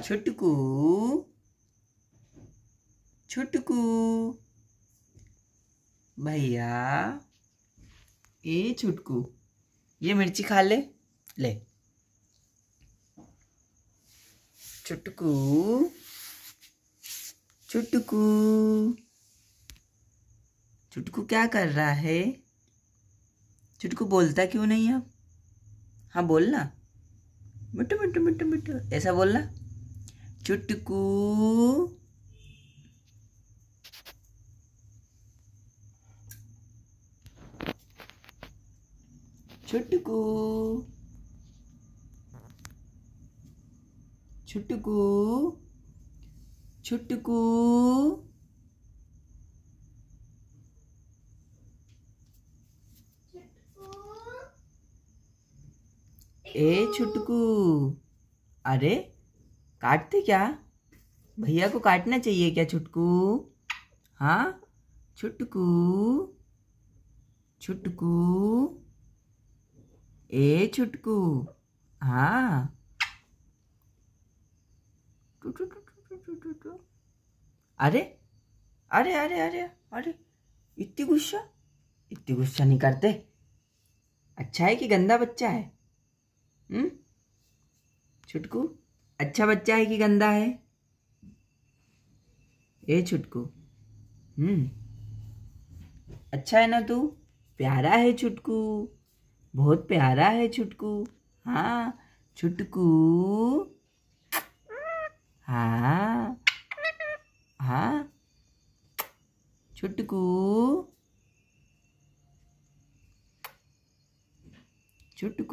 छुटकू छुटकू भैया ए छुटकू ये मिर्ची खा ले ले छुटकु छुटकु छुटकु क्या कर रहा है छुटकु बोलता क्यों नहीं आप हाँ बोलना मिट्टू मिट्टू मिट्टू मिट्टू ऐसा बोलना चुटकू छुटकू छुटकू चुटकू ए छुटकू अरे काटते क्या भैया को काटना चाहिए क्या छुटकू हाँ छुटकू छुटकू ए छुटकू हाँ अरे अरे अरे अरे अरे इतनी गुस्सा इतनी गुस्सा नहीं करते अच्छा है कि गंदा बच्चा है हम्म छुटकू अच्छा बच्चा है कि गंदा है ए छुटकू हम्म अच्छा है ना तू प्यारा है छुटकू बहुत प्यारा है छुटकू हाँ छुटकू हाँ हाँ छुटकू छुटकू